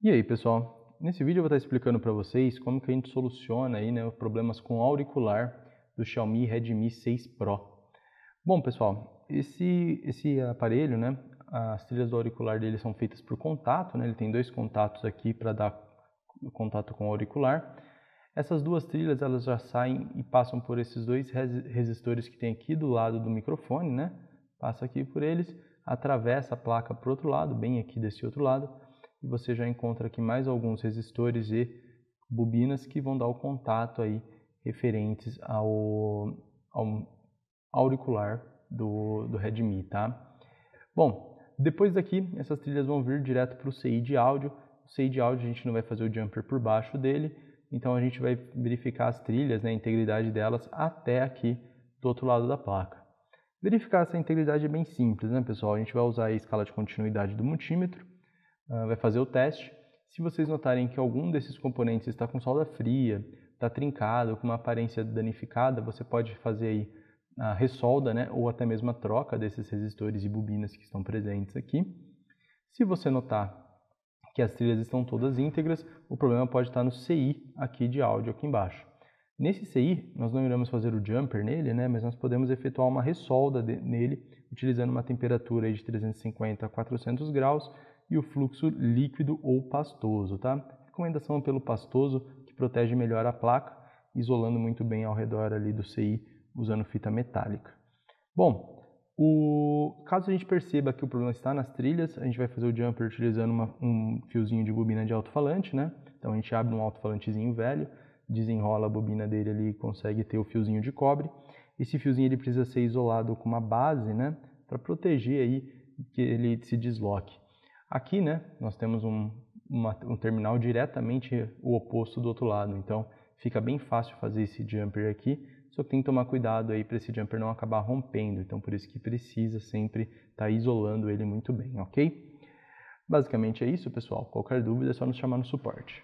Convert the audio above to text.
E aí, pessoal? Nesse vídeo eu vou estar explicando para vocês como que a gente soluciona aí, né, problemas com o auricular do Xiaomi Redmi 6 Pro. Bom, pessoal, esse, esse aparelho, né, as trilhas do auricular dele são feitas por contato, né, ele tem dois contatos aqui para dar contato com o auricular. Essas duas trilhas, elas já saem e passam por esses dois resistores que tem aqui do lado do microfone, né, passa aqui por eles, atravessa a placa para o outro lado, bem aqui desse outro lado, e você já encontra aqui mais alguns resistores e bobinas que vão dar o contato aí referentes ao, ao auricular do, do Redmi, tá? Bom, depois daqui, essas trilhas vão vir direto para o CI de áudio. O CI de áudio a gente não vai fazer o jumper por baixo dele, então a gente vai verificar as trilhas, né, a integridade delas até aqui do outro lado da placa. Verificar essa integridade é bem simples, né, pessoal? A gente vai usar a escala de continuidade do multímetro, ah, vai fazer o teste. Se vocês notarem que algum desses componentes está com solda fria, está trincado, com uma aparência danificada, você pode fazer aí a ressolda, né, ou até mesmo a troca desses resistores e bobinas que estão presentes aqui. Se você notar que as trilhas estão todas íntegras, o problema pode estar no CI aqui de áudio aqui embaixo. Nesse CI, nós não iremos fazer o jumper nele, né, mas nós podemos efetuar uma ressolda de, nele utilizando uma temperatura de 350 a 400 graus e o fluxo líquido ou pastoso, tá? Recomendação pelo pastoso, que protege melhor a placa, isolando muito bem ao redor ali do CI usando fita metálica. Bom, o... caso a gente perceba que o problema está nas trilhas, a gente vai fazer o jumper utilizando uma, um fiozinho de bobina de alto-falante, né? Então a gente abre um alto-falantezinho velho, desenrola a bobina dele ali e consegue ter o fiozinho de cobre. Esse fiozinho ele precisa ser isolado com uma base, né? Para proteger aí que ele se desloque. Aqui, né, nós temos um, uma, um terminal diretamente o oposto do outro lado, então fica bem fácil fazer esse jumper aqui, só que tem que tomar cuidado aí para esse jumper não acabar rompendo, então por isso que precisa sempre estar tá isolando ele muito bem, ok? Basicamente é isso, pessoal. Qualquer dúvida é só nos chamar no suporte.